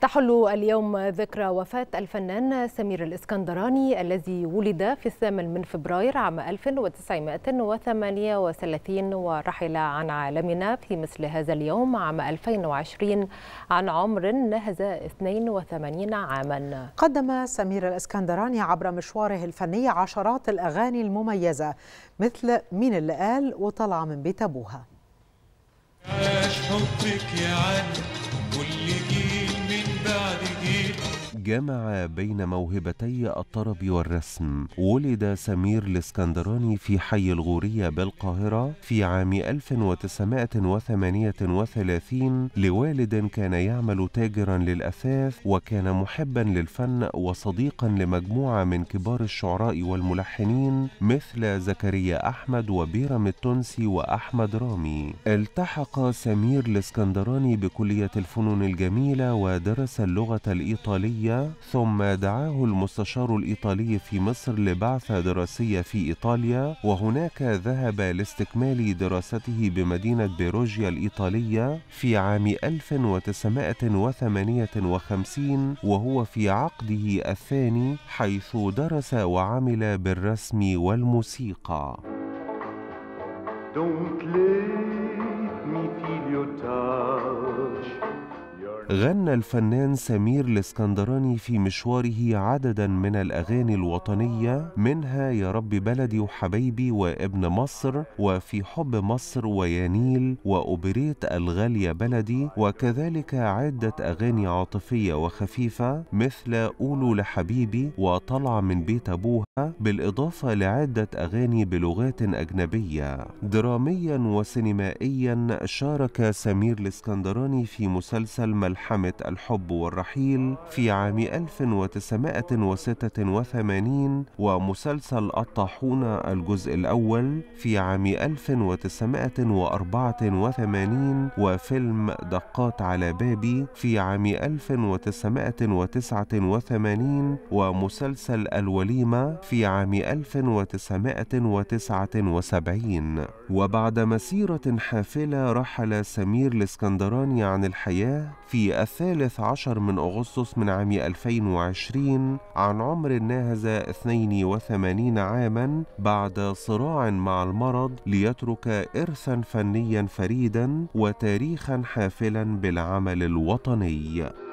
تحل اليوم ذكرى وفاة الفنان سمير الإسكندراني الذي ولد في الثامن من فبراير عام 1938 ورحل عن عالمنا في مثل هذا اليوم عام 2020 عن عمر نهز 82 عاما قدم سمير الإسكندراني عبر مشواره الفني عشرات الأغاني المميزة مثل مين اللي قال وطلع من بيت أبوها حبك يا علي كل جيل من بعد جيل جمع بين موهبتي الطرب والرسم ولد سمير الاسكندراني في حي الغورية بالقاهرة في عام 1938 لوالد كان يعمل تاجرا للأثاث وكان محبا للفن وصديقا لمجموعة من كبار الشعراء والملحنين مثل زكريا أحمد وبيرم التونسي وأحمد رامي التحق سمير الاسكندراني بكلية الفنون الجميلة ودرس اللغة الإيطالية ثم دعاه المستشار الإيطالي في مصر لبعثة دراسية في إيطاليا وهناك ذهب لاستكمال دراسته بمدينة بيروجيا الإيطالية في عام 1958 وهو في عقده الثاني حيث درس وعمل بالرسم والموسيقى Donc, غنى الفنان سمير الاسكندراني في مشواره عددا من الأغاني الوطنية منها يا رب بلدي وحبيبي وابن مصر وفي حب مصر ويا نيل وأوبريت الغالية بلدي وكذلك عدة أغاني عاطفية وخفيفة مثل قولوا لحبيبي وطلع من بيت أبوها بالإضافة لعدة أغاني بلغات أجنبية دراميا وسينمائيا شارك سمير الاسكندراني في مسلسل ملح ملحمة الحب والرحيل في عام 1986 ومسلسل الطاحونة الجزء الأول في عام 1984 وفيلم دقات على بابي في عام 1989 ومسلسل الوليمة في عام 1979 وبعد مسيرة حافلة رحل سمير الاسكندراني عن الحياة في في الثالث عشر من أغسطس من عام 2020 عن عمر ناهز 82 عاما بعد صراع مع المرض ليترك إرثا فنيا فريدا وتاريخا حافلا بالعمل الوطني